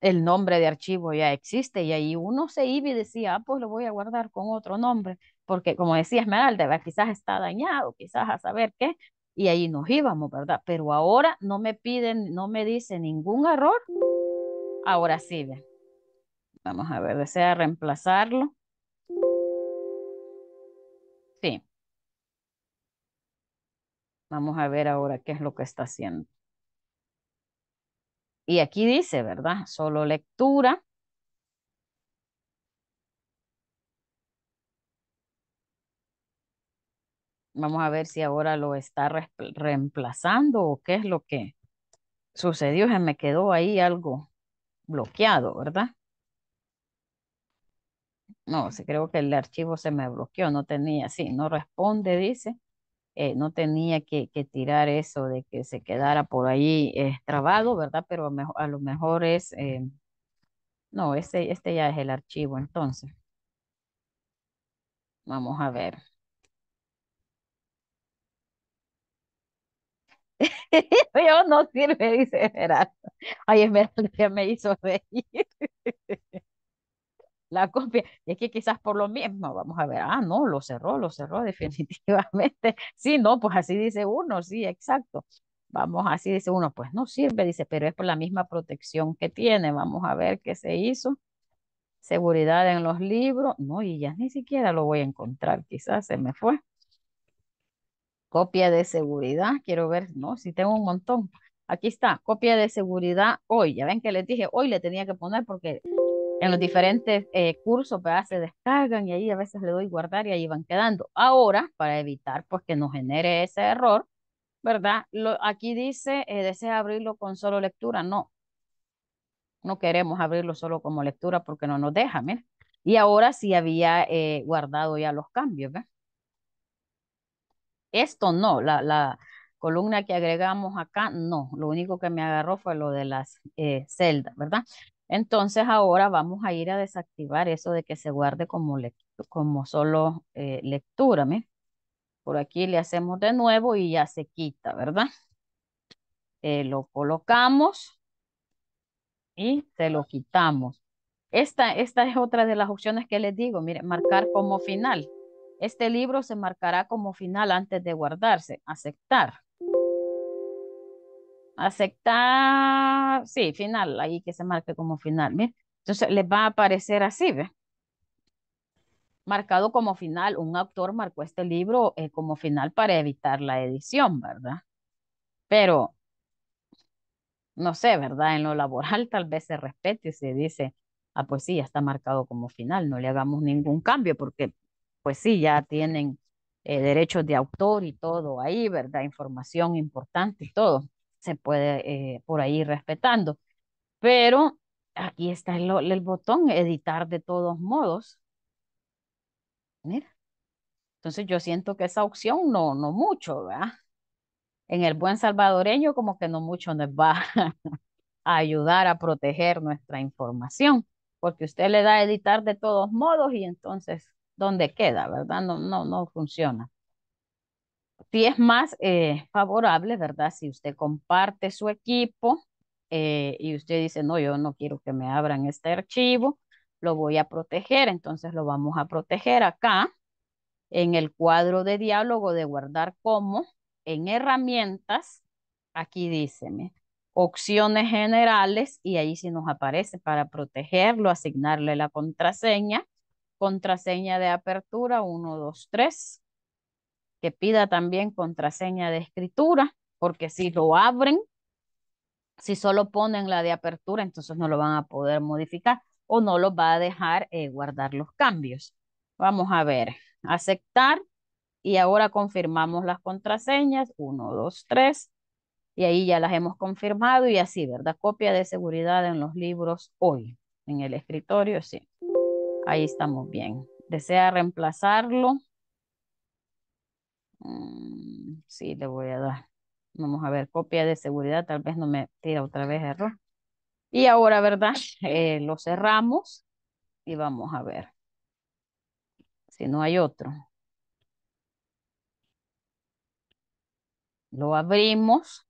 el nombre de archivo ya existe y ahí uno se iba y decía, ah, pues lo voy a guardar con otro nombre, porque como decía Esmeralda, quizás está dañado, quizás a saber qué, y ahí nos íbamos, ¿verdad? Pero ahora no me piden, no me dice ningún error. Ahora sí, ve. Vamos a ver, desea reemplazarlo. Sí. Vamos a ver ahora qué es lo que está haciendo. Y aquí dice, ¿verdad? Solo lectura. Vamos a ver si ahora lo está reemplazando o qué es lo que sucedió. Se me quedó ahí algo bloqueado, ¿verdad? No, creo que el archivo se me bloqueó, no tenía, sí, no responde, dice. Eh, no tenía que, tirar eso de que se quedara por ahí eh, trabado, ¿verdad? Pero a, lo mejor es, eh, no, este, este ya es el archivo entonces. Vamos a ver. Yo no sirve, dice Gerardo. Ay, Esmeralda ya me hizo reír. la copia. Y es que quizás por lo mismo, vamos a ver, ah, no, lo cerró, lo cerró definitivamente. Sí, no, pues así dice uno, sí, exacto. Vamos, así dice uno, pues no sirve, dice, pero es por la misma protección que tiene. Vamos a ver qué se hizo. Seguridad en los libros. No, y ya ni siquiera lo voy a encontrar, quizás se me fue. Copia de seguridad, quiero ver, no, si tengo un montón. Aquí está, copia de seguridad hoy. Ya ven que les dije, hoy le tenía que poner porque en los diferentes eh, cursos, ¿verdad? se descargan y ahí a veces le doy guardar y ahí van quedando. Ahora, para evitar pues que nos genere ese error, ¿verdad? Lo, aquí dice, eh, desea abrirlo con solo lectura. No, no queremos abrirlo solo como lectura porque no nos deja, Y ahora sí había eh, guardado ya los cambios, ¿verdad? Esto no, la, la, columna que agregamos acá, no. Lo único que me agarró fue lo de las celdas, ¿verdad? Entonces ahora vamos a ir a desactivar eso de que se guarde como, como solo eh, lectura. Por aquí le hacemos de nuevo y ya se quita, ¿verdad? Eh, lo colocamos y se lo quitamos. Esta, esta es otra de las opciones que les digo, miren, marcar como final. Este libro se marcará como final antes de guardarse, aceptar aceptar, sí, final, ahí que se marque como final, Entonces les va a aparecer así, Marcado como final, un autor marcó este libro eh, como final para evitar la edición, ¿verdad? Pero, no sé, ¿verdad? En lo laboral tal vez se respete y se dice, ah, pues sí, ya está marcado como final, no le hagamos ningún cambio porque, pues sí, ya tienen eh, derechos de autor y todo ahí, ¿verdad? Información importante y todo se puede eh, por ahí respetando. Pero aquí está el, botón editar de todos modos. Entonces yo siento que esa opción no, no mucho, ¿verdad? En el buen salvadoreño como que no mucho nos va a ayudar a proteger nuestra información, porque usted le da editar de todos modos y entonces, ¿dónde queda, verdad? No, no, no funciona. Si es más eh, favorable, ¿verdad? Si usted comparte su equipo eh, y usted dice, no, yo no quiero que me abran este archivo, lo voy a proteger, entonces lo vamos a proteger acá en el cuadro de diálogo de guardar como, en herramientas, aquí dice, opciones generales y ahí sí nos aparece para protegerlo, asignarle la contraseña, contraseña de apertura 123, que pida también contraseña de escritura, porque si lo abren, si solo ponen la de apertura, entonces no lo van a poder modificar o no lo va a dejar eh, guardar los cambios. Vamos a ver, aceptar y ahora confirmamos las contraseñas, 1, 2, 3, y ahí ya las hemos confirmado y así, ¿verdad? Copia de seguridad en los libros hoy, en el escritorio, sí. Ahí estamos bien. Desea reemplazarlo Mm, sí, le voy a dar. Vamos a ver, copia de seguridad, tal vez no me tira otra vez error. Y ahora, ¿verdad? Eh, lo cerramos y vamos a ver si no hay otro. Lo abrimos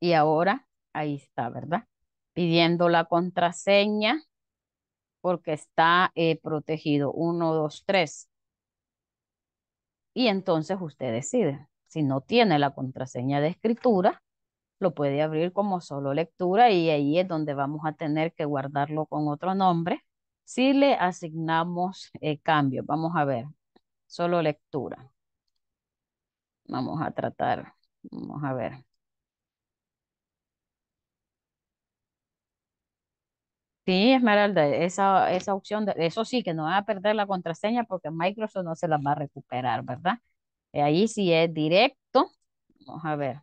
y ahora ahí está, ¿verdad? Pidiendo la contraseña porque está eh, protegido. Uno, dos, tres y entonces usted decide. Si no tiene la contraseña de escritura, lo puede abrir como solo lectura y ahí es donde vamos a tener que guardarlo con otro nombre si le asignamos el eh, cambio, Vamos a ver, solo lectura. Vamos a tratar, vamos a ver. Sí, Esmeralda, esa, esa opción, de, eso sí, que no va a perder la contraseña porque Microsoft no se la va a recuperar, ¿verdad? Eh, ahí sí es directo. Vamos a ver.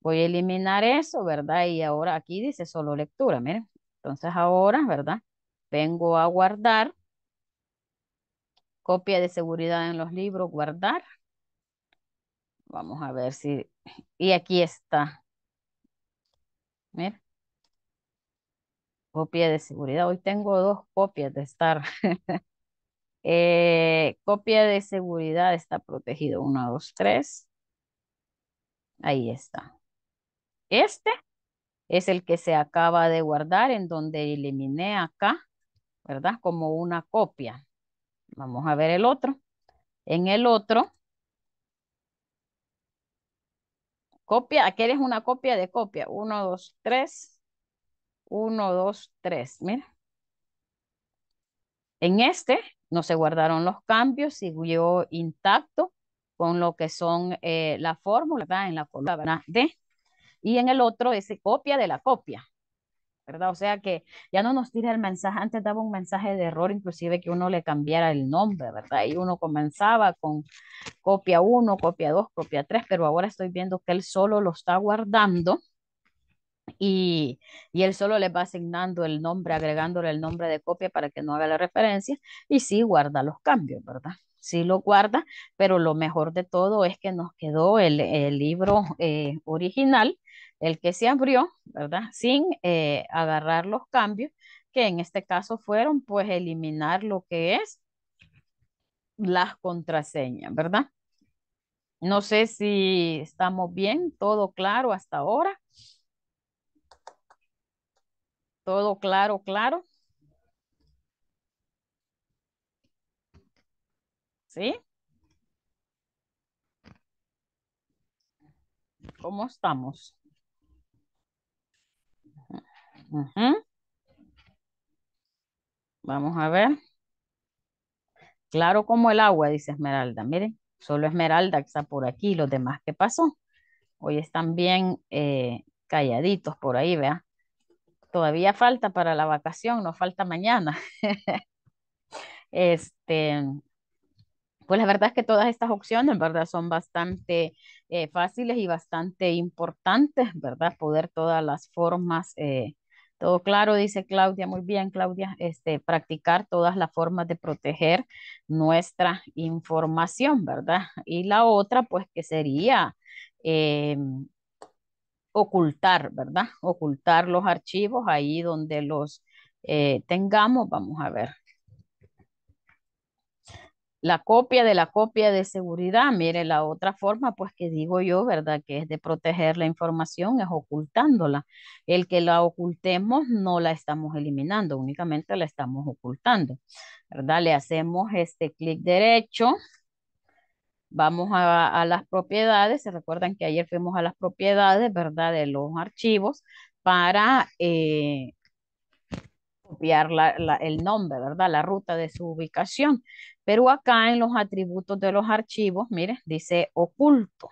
Voy a eliminar eso, ¿verdad? Y ahora aquí dice solo lectura, miren. Entonces ahora, ¿verdad? Vengo a guardar. Copia de seguridad en los libros, guardar. Vamos a ver si... Y aquí está. Miren copia de seguridad. Hoy tengo dos copias de estar. Eh, copia de seguridad está protegido. 1, dos, tres, Ahí está. Este es el que se acaba de guardar en donde eliminé acá, ¿verdad? Como una copia. Vamos a ver el otro. En el otro, copia, aquí es una copia de copia. uno, dos, tres, uno, dos, tres, mira. En este no se guardaron los cambios, siguió intacto con lo que son eh, la fórmula, ¿verdad? En la columna D. Y en el otro es copia de la copia, ¿verdad? O sea que ya no nos tira el mensaje, antes daba un mensaje de error, inclusive que uno le cambiara el nombre, ¿verdad? Y uno comenzaba con copia uno, copia dos, copia tres, pero ahora estoy viendo que él solo lo está guardando y, él solo le va asignando el nombre, agregándole el nombre de copia para que no haga la referencia y sí guarda los cambios, ¿verdad? Sí lo guarda, pero lo mejor de todo es que nos quedó el, libro eh, original, el que se abrió, ¿verdad? Sin eh, agarrar los cambios, que en este caso fueron pues eliminar lo que es las contraseñas, ¿verdad? No sé si estamos bien, todo claro hasta ahora. ¿Todo claro, claro? ¿Sí? ¿Cómo estamos? Vamos a ver. Claro como el agua, dice Esmeralda. Miren, solo Esmeralda que está por aquí, los demás que pasó. Hoy están bien eh, calladitos por ahí, vea todavía falta para la vacación, no falta mañana. este, pues la verdad es que todas estas opciones, ¿verdad? Son bastante eh, fáciles y bastante importantes, ¿verdad? Poder todas las formas, eh, todo claro, dice Claudia, muy bien, Claudia, este, practicar todas las formas de proteger nuestra información, ¿verdad? Y la otra, pues que sería... Em, ocultar, ¿verdad? Ocultar los archivos ahí donde los eh, tengamos. Vamos a ver. La copia de la copia de seguridad, mire, la otra forma, pues que digo yo, ¿verdad? Que es de proteger la información, es ocultándola. El que la ocultemos no la estamos eliminando, únicamente la estamos ocultando, ¿verdad? Le hacemos este clic derecho, Vamos a, las propiedades, se recuerdan que ayer fuimos a las propiedades, ¿verdad? De los archivos para eh, copiar el nombre, ¿verdad? La ruta de su ubicación. Pero acá en los atributos de los archivos, mire, dice oculto.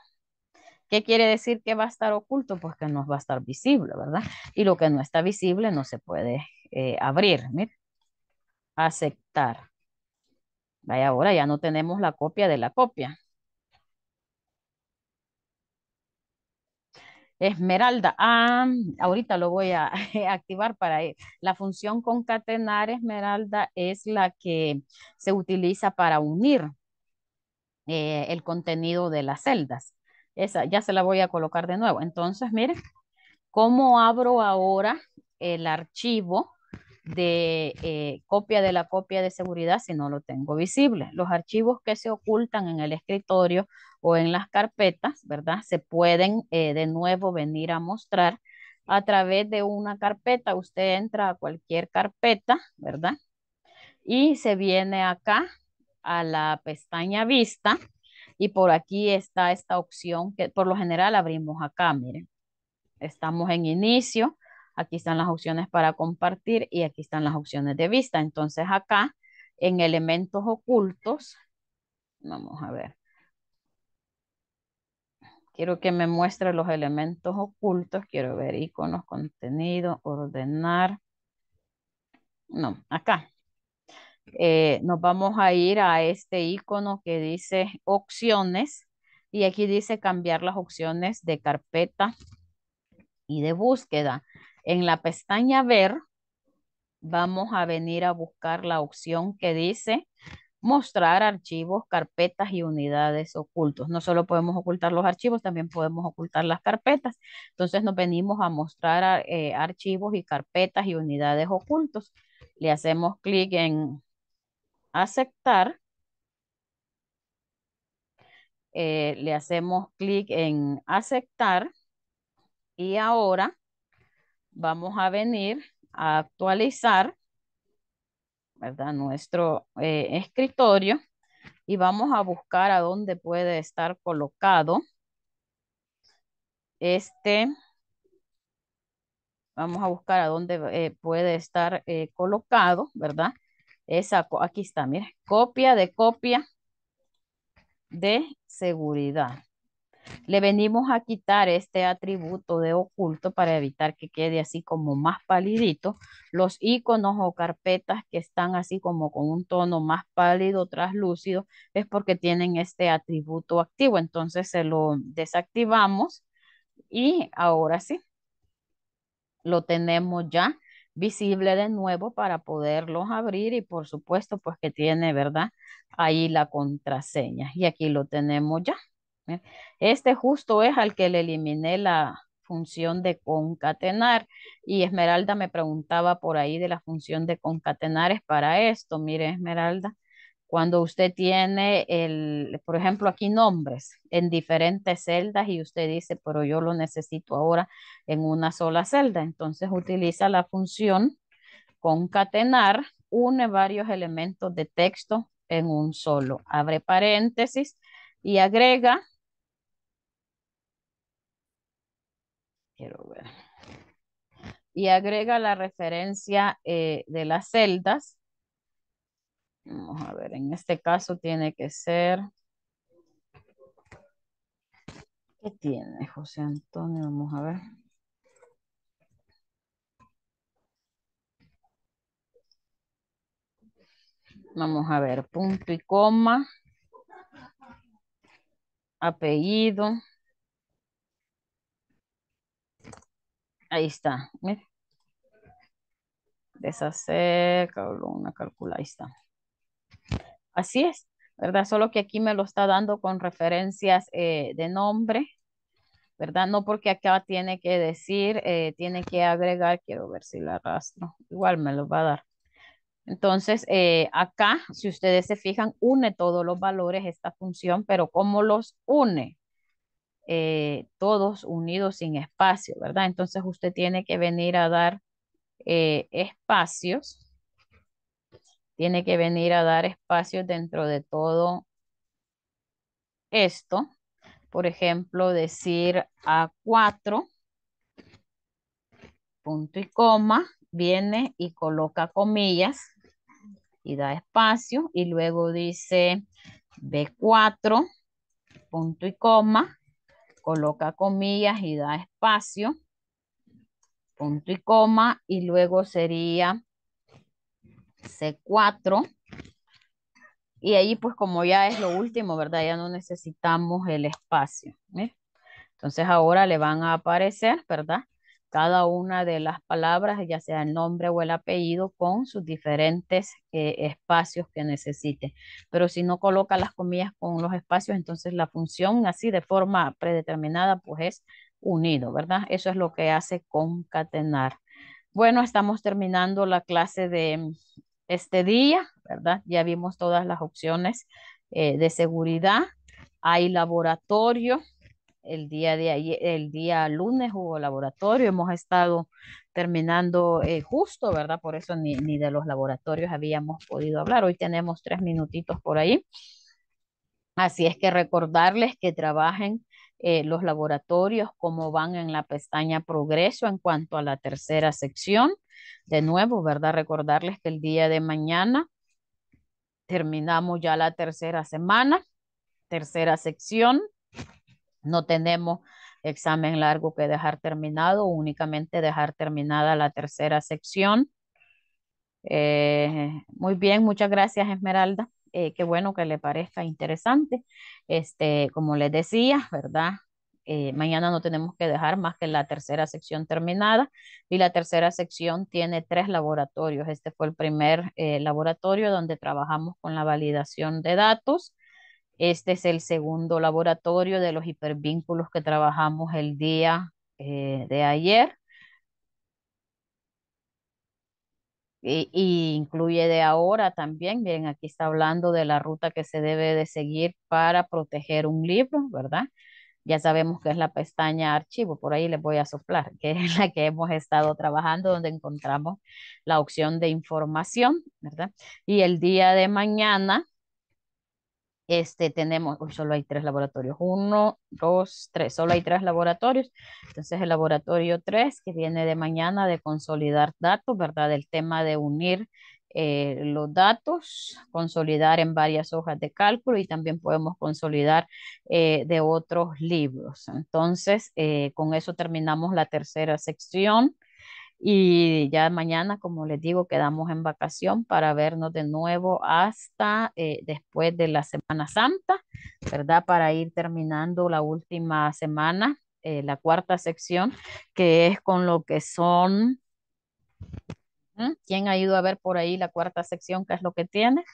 ¿Qué quiere decir que va a estar oculto? Pues que no va a estar visible, ¿verdad? Y lo que no está visible no se puede eh, abrir, mire. Aceptar. Vaya, ahora ya no tenemos la copia de la copia. Esmeralda, ah, ahorita lo voy a activar para La función concatenar, Esmeralda, es la que se utiliza para unir eh, el contenido de las celdas. Esa ya se la voy a colocar de nuevo. Entonces, miren, cómo abro ahora el archivo de eh, copia de la copia de seguridad si no lo tengo visible. Los archivos que se ocultan en el escritorio o en las carpetas, ¿verdad? Se pueden eh, de nuevo venir a mostrar a través de una carpeta. Usted entra a cualquier carpeta, ¿verdad? Y se viene acá a la pestaña vista y por aquí está esta opción que por lo general abrimos acá, miren. Estamos en inicio, aquí están las opciones para compartir y aquí están las opciones de vista. Entonces acá en elementos ocultos, vamos a ver, Quiero que me muestre los elementos ocultos. Quiero ver iconos, contenido, ordenar. No, acá. Eh, nos vamos a ir a este icono que dice opciones. Y aquí dice cambiar las opciones de carpeta y de búsqueda. En la pestaña ver, vamos a venir a buscar la opción que dice mostrar archivos, carpetas y unidades ocultos. No solo podemos ocultar los archivos, también podemos ocultar las carpetas. Entonces nos venimos a mostrar ah, eh, archivos y carpetas y unidades ocultos. Le hacemos clic en aceptar. Eh, le hacemos clic en aceptar. Y ahora vamos a venir a actualizar ¿verdad? Nuestro eh, escritorio y vamos a buscar a dónde puede estar colocado este. Vamos a buscar a dónde eh, puede estar eh, colocado, ¿verdad? Esa, aquí está, mira, copia de copia de seguridad. Le venimos a quitar este atributo de oculto para evitar que quede así como más palidito. Los iconos o carpetas que están así como con un tono más pálido, traslúcido, es porque tienen este atributo activo. Entonces se lo desactivamos y ahora sí, lo tenemos ya visible de nuevo para poderlos abrir y por supuesto pues que tiene, ¿verdad? Ahí la contraseña y aquí lo tenemos ya. ¿eh? Este justo es al que le eliminé la función de concatenar y Esmeralda me preguntaba por ahí de la función de concatenar es para esto. Mire, Esmeralda, cuando usted tiene el, por ejemplo, aquí nombres en diferentes celdas y usted dice, pero yo lo necesito ahora en una sola celda, entonces utiliza la función concatenar, une varios elementos de texto en un solo, abre paréntesis y agrega Quiero ver. Y agrega la referencia eh, de las celdas. Vamos a ver, en este caso tiene que ser... ¿Qué tiene José Antonio? Vamos a ver. Vamos a ver, punto y coma, apellido, Ahí está. Deshacer, una calcula, ahí está. Así es, ¿verdad? Solo que aquí me lo está dando con referencias eh, de nombre, ¿verdad? No porque acá tiene que decir, eh, tiene que agregar, quiero ver si la arrastro, igual me lo va a dar. Entonces, eh, acá, si ustedes se fijan, une todos los valores esta función, pero ¿cómo los une? Eh, todos unidos sin espacio, ¿verdad? Entonces usted tiene que venir a dar eh, espacios, tiene que venir a dar espacios dentro de todo esto. Por ejemplo, decir a 4, punto y coma, viene y coloca comillas y da espacio y luego dice B4, punto y coma, coloca comillas y da espacio, punto y coma, y luego sería C4. Y ahí pues como ya es lo último, ¿verdad? Ya no necesitamos el espacio. Entonces ahora le van a aparecer, ¿verdad? cada una de las palabras, ya sea el nombre o el apellido, con sus diferentes eh, espacios que necesite. Pero si no coloca las comillas con los espacios, entonces la función así de forma predeterminada, pues es unido, ¿verdad? Eso es lo que hace concatenar. Bueno, estamos terminando la clase de mm, este día, ¿verdad? Ya vimos todas las opciones eh, de seguridad. Hay laboratorio, el día de ayer, el día lunes hubo laboratorio, hemos estado terminando eh, justo, ¿verdad? Por eso ni, de los laboratorios habíamos podido hablar. Hoy tenemos tres minutitos por ahí. Así es que recordarles que trabajen eh, los laboratorios, como van en la pestaña progreso en cuanto a la tercera sección. De nuevo, ¿verdad? Recordarles que el día de mañana terminamos ya la tercera semana, tercera sección. No tenemos examen largo que dejar terminado, únicamente dejar terminada la tercera sección. Eh, muy bien, muchas gracias Esmeralda. Eh, qué bueno que le parezca interesante. Este, como les decía, ¿verdad? Eh, mañana no tenemos que dejar más que la tercera sección terminada y la tercera sección tiene tres laboratorios. Este fue el primer laboratorio donde trabajamos con la validación de datos. Este es el segundo laboratorio de los hipervínculos que trabajamos el día eh, de ayer. Y, incluye de ahora también, miren, aquí está hablando de la ruta que se debe de seguir para proteger un libro, ¿verdad? Ya sabemos que es la pestaña archivo, por ahí les voy a soplar, que es la que hemos estado trabajando, donde encontramos la opción de información, ¿verdad? Y el día de mañana este, tenemos, solo hay tres laboratorios, uno, dos, tres, solo hay tres laboratorios. Entonces el laboratorio tres que viene de mañana de consolidar datos, ¿verdad? El tema de unir eh, los datos, consolidar en varias hojas de cálculo y también podemos consolidar eh, de otros libros. Entonces, eh, con eso terminamos la tercera sección. Y ya mañana, como les digo, quedamos en vacación para vernos de nuevo hasta eh, después de la Semana Santa, ¿verdad? Para ir terminando la última semana, eh, la cuarta sección, que es con lo que son... ¿Quién ha ido a ver por ahí la cuarta sección? ¿Qué es lo que tiene?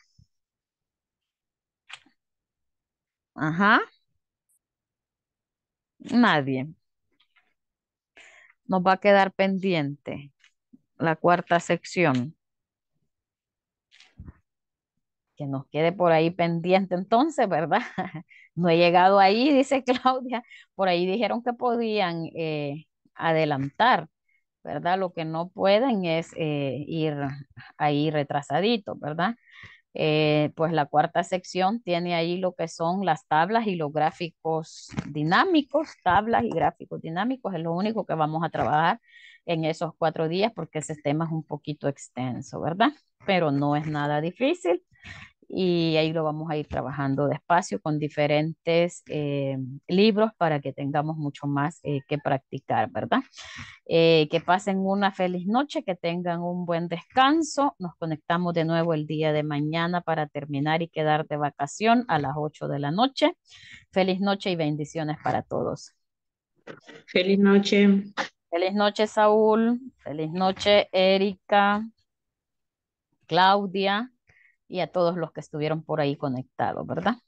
Ajá. Nadie nos va a quedar pendiente la cuarta sección. Que nos quede por ahí pendiente entonces, ¿verdad? No he llegado ahí, dice Claudia. Por ahí dijeron que podían eh, adelantar, ¿verdad? Lo que no pueden es eh, ir ahí retrasadito, ¿verdad? Eh, pues la cuarta sección tiene ahí lo que son las tablas y los gráficos dinámicos, tablas y gráficos dinámicos, es lo único que vamos a trabajar en esos cuatro días porque ese tema es un poquito extenso, ¿verdad? Pero no es nada difícil y ahí lo vamos a ir trabajando despacio con diferentes eh, libros para que tengamos mucho más eh, que practicar, ¿verdad? Eh, que pasen una feliz noche, que tengan un buen descanso. Nos conectamos de nuevo el día de mañana para terminar y quedar de vacación a las 8 de la noche. Feliz noche y bendiciones para todos. Feliz noche. Feliz noche, Saúl. Feliz noche, Erika, Claudia y a todos los que estuvieron por ahí conectados, ¿verdad?